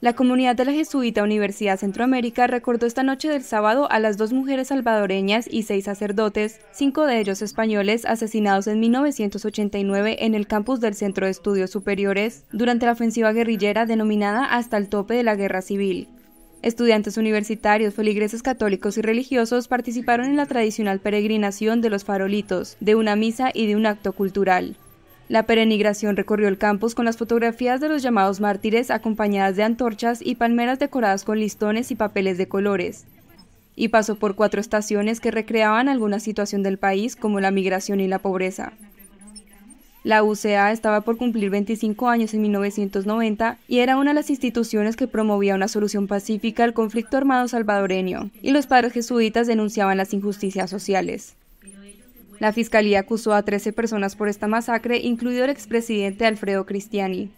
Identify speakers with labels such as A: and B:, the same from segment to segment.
A: La comunidad de la Jesuita Universidad Centroamérica recordó esta noche del sábado a las dos mujeres salvadoreñas y seis sacerdotes, cinco de ellos españoles, asesinados en 1989 en el campus del Centro de Estudios Superiores durante la ofensiva guerrillera denominada Hasta el tope de la Guerra Civil. Estudiantes universitarios, feligreses católicos y religiosos participaron en la tradicional peregrinación de los farolitos, de una misa y de un acto cultural. La perenigración recorrió el campus con las fotografías de los llamados mártires acompañadas de antorchas y palmeras decoradas con listones y papeles de colores. Y pasó por cuatro estaciones que recreaban alguna situación del país como la migración y la pobreza. La UCA estaba por cumplir 25 años en 1990 y era una de las instituciones que promovía una solución pacífica al conflicto armado salvadoreño, y los padres jesuitas denunciaban las injusticias sociales. La fiscalía acusó a 13 personas por esta masacre, incluido el expresidente Alfredo Cristiani.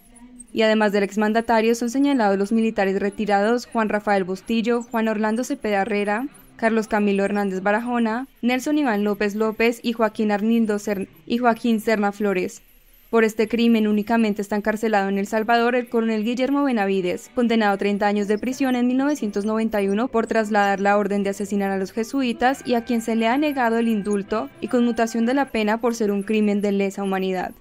A: Y además del exmandatario, son señalados los militares retirados Juan Rafael Bustillo, Juan Orlando Cepeda Herrera, Carlos Camilo Hernández Barajona, Nelson Iván López López y Joaquín Arnindo y Joaquín Serna Flores. Por este crimen únicamente está encarcelado en El Salvador el coronel Guillermo Benavides, condenado a 30 años de prisión en 1991 por trasladar la orden de asesinar a los jesuitas y a quien se le ha negado el indulto y conmutación de la pena por ser un crimen de lesa humanidad.